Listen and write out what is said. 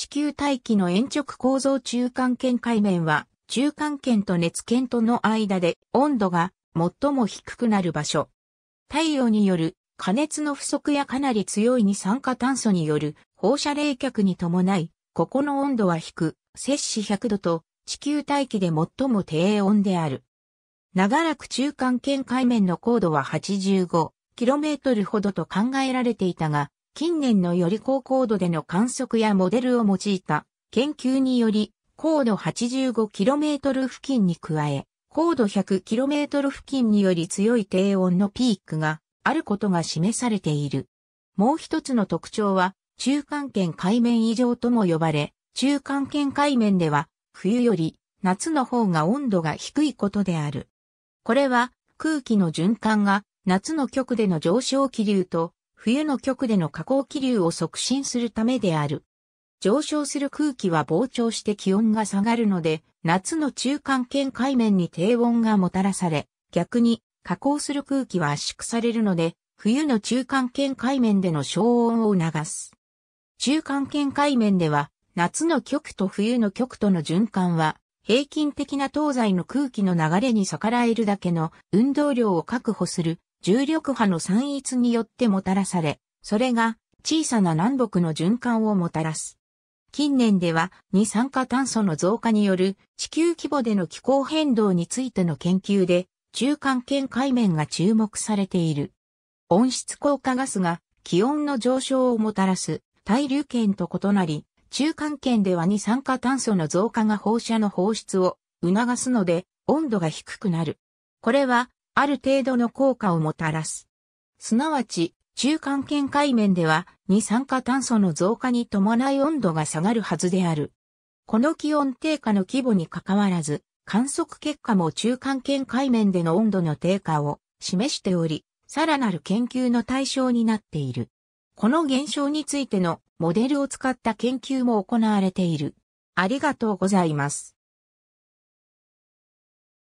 地球大気の延直構造中間圏海面は、中間圏と熱圏との間で温度が最も低くなる場所。太陽による加熱の不足やかなり強い二酸化炭素による放射冷却に伴い、ここの温度は低、摂氏100度と地球大気で最も低温である。長らく中間圏海面の高度は 85km ほどと考えられていたが、近年のより高高度での観測やモデルを用いた研究により、高度 85km 付近に加え、高度 100km 付近により強い低温のピークがあることが示されている。もう一つの特徴は、中間圏海面異常とも呼ばれ、中間圏海面では、冬より夏の方が温度が低いことである。これは、空気の循環が夏の極での上昇気流と冬の極での下降気流を促進するためである。上昇する空気は膨張して気温が下がるので、夏の中間圏海面に低温がもたらされ、逆に下降する空気は圧縮されるので、冬の中間圏海面での消温を促す。中間圏海面では、夏の極と冬の極との循環は、平均的な東西の空気の流れに逆らえるだけの運動量を確保する重力波の散逸によってもたらされ、それが小さな南北の循環をもたらす。近年では二酸化炭素の増加による地球規模での気候変動についての研究で中間圏海面が注目されている。温室効果ガスが気温の上昇をもたらす対流圏と異なり、中間圏では二酸化炭素の増加が放射の放出を促すので温度が低くなる。これはある程度の効果をもたらす。すなわち、中間圏海面では二酸化炭素の増加に伴い温度が下がるはずである。この気温低下の規模にかかわらず、観測結果も中間圏海面での温度の低下を示しており、さらなる研究の対象になっている。この現象についてのモデルを使った研究も行われている。ありがとうございます。